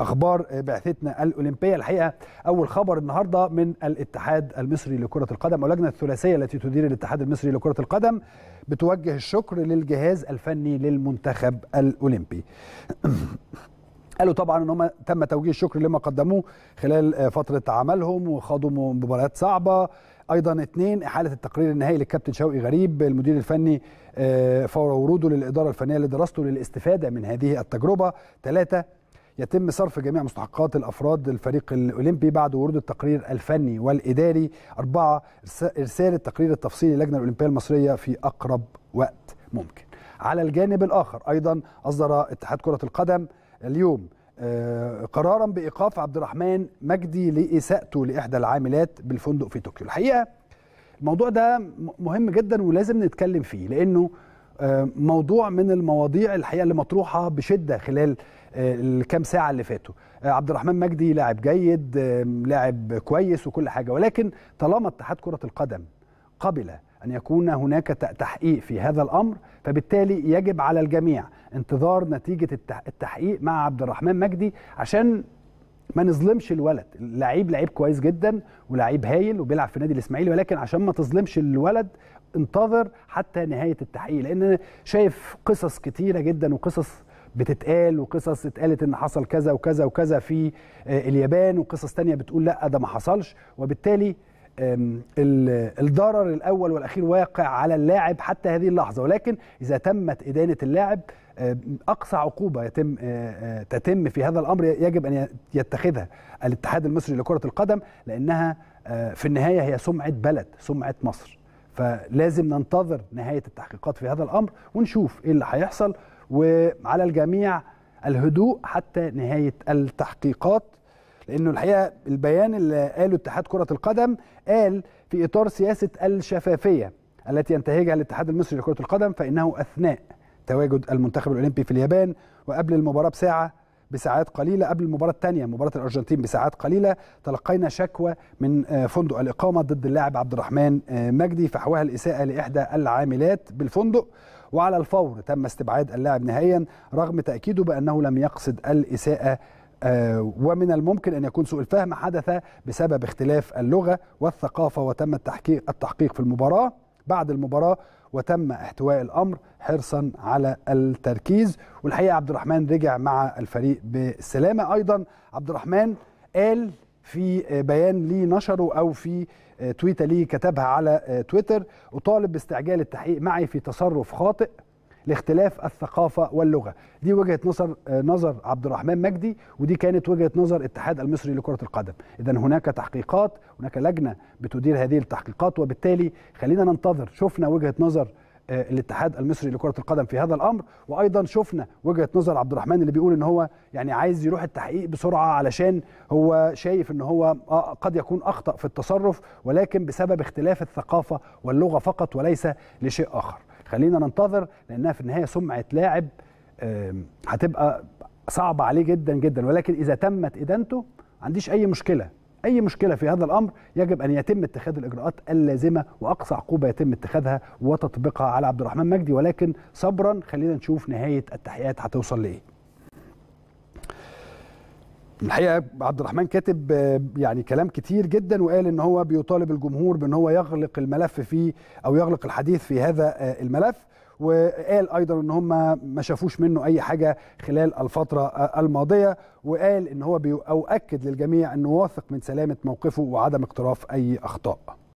اخبار بعثتنا الاولمبيه الحقيقه اول خبر النهارده من الاتحاد المصري لكره القدم او اللجنه الثلاثيه التي تدير الاتحاد المصري لكره القدم بتوجه الشكر للجهاز الفني للمنتخب الاولمبي قالوا طبعا ان هم تم توجيه الشكر لما قدموه خلال فتره عملهم وخاضوا مباريات صعبه ايضا اثنين احاله التقرير النهائي للكابتن شوقي غريب المدير الفني آه، فور وروده للاداره الفنيه لدراسته للاستفاده من هذه التجربه ثلاثه يتم صرف جميع مستحقات الافراد الفريق الاولمبي بعد ورود التقرير الفني والاداري أربعة ارسال التقرير التفصيلي للجنه الاولمبيه المصريه في اقرب وقت ممكن على الجانب الاخر ايضا اصدر اتحاد كره القدم اليوم آه، قرارا بايقاف عبد الرحمن مجدي لاساءته لاحدى العاملات بالفندق في طوكيو الحقيقه الموضوع ده مهم جدا ولازم نتكلم فيه لانه آه، موضوع من المواضيع الحقيقه اللي مطروحه بشده خلال آه، الكام ساعه اللي فاتوا آه، عبد الرحمن مجدي لاعب جيد لاعب كويس وكل حاجه ولكن طالما اتحاد كره القدم قبل ان يكون هناك تحقيق في هذا الامر فبالتالي يجب على الجميع انتظار نتيجه التحقيق مع عبد الرحمن مجدي عشان ما نظلمش الولد اللعيب لعيب كويس جدا ولعيب هايل وبيلعب في نادي الاسماعيلي ولكن عشان ما تظلمش الولد انتظر حتى نهايه التحقيق لان انا شايف قصص كتيره جدا وقصص بتتقال وقصص اتقالت ان حصل كذا وكذا وكذا في آه، اليابان وقصص تانية بتقول لا ده ما حصلش وبالتالي الضرر الاول والاخير واقع على اللاعب حتى هذه اللحظه ولكن اذا تمت ادانه اللاعب اقصى عقوبه يتم تتم في هذا الامر يجب ان يتخذها الاتحاد المصري لكره القدم لانها في النهايه هي سمعه بلد سمعه مصر فلازم ننتظر نهايه التحقيقات في هذا الامر ونشوف ايه اللي هيحصل وعلى الجميع الهدوء حتى نهايه التحقيقات لانه الحقيقه البيان اللي قاله اتحاد كره القدم قال في اطار سياسه الشفافيه التي ينتهجها الاتحاد المصري لكره القدم فانه اثناء تواجد المنتخب الاولمبي في اليابان وقبل المباراه بساعه بساعات قليلة قبل المباراة الثانية مباراة الأرجنتين بساعات قليلة تلقينا شكوى من آه، فندق الإقامة ضد اللاعب عبد الرحمن آه، مجدي فحواها الإساءة لإحدى العاملات بالفندق وعلى الفور تم استبعاد اللاعب نهائيا رغم تأكيده بأنه لم يقصد الإساءة آه، ومن الممكن أن يكون سوء الفهم حدث بسبب اختلاف اللغة والثقافة وتم التحقيق, التحقيق في المباراة بعد المباراة وتم احتواء الأمر حرصا على التركيز والحقيقة عبد الرحمن رجع مع الفريق بالسلامة أيضا عبد الرحمن قال في بيان ليه نشره أو في تويتة ليه كتبها على تويتر أطالب باستعجال التحقيق معي في تصرف خاطئ لاختلاف الثقافه واللغه دي وجهه نظر آه، نظر عبد الرحمن مجدي ودي كانت وجهه نظر الاتحاد المصري لكره القدم اذا هناك تحقيقات هناك لجنه بتدير هذه التحقيقات وبالتالي خلينا ننتظر شفنا وجهه نظر آه، الاتحاد المصري لكره القدم في هذا الامر وايضا شفنا وجهه نظر عبد الرحمن اللي بيقول ان هو يعني عايز يروح التحقيق بسرعه علشان هو شايف ان هو آه، قد يكون اخطا في التصرف ولكن بسبب اختلاف الثقافه واللغه فقط وليس لشيء اخر خلينا ننتظر لانها في النهايه سمعه لاعب هتبقى صعبه عليه جدا جدا ولكن اذا تمت ادانته ما عنديش اي مشكله اي مشكله في هذا الامر يجب ان يتم اتخاذ الاجراءات اللازمه واقصى عقوبه يتم اتخاذها وتطبيقها على عبد الرحمن مجدي ولكن صبرا خلينا نشوف نهايه التحقيقات هتوصل لايه الحقيقه عبد الرحمن كاتب آه، يعني كلام كتير جدا وقال ان هو بيطالب الجمهور بان هو يغلق الملف فيه او يغلق الحديث في هذا آه، الملف وقال ايضا ان هم ما شافوش منه اي حاجه خلال الفتره آه، الماضيه وقال ان هو او اكد للجميع انه واثق من سلامه موقفه وعدم اقتراف اي اخطاء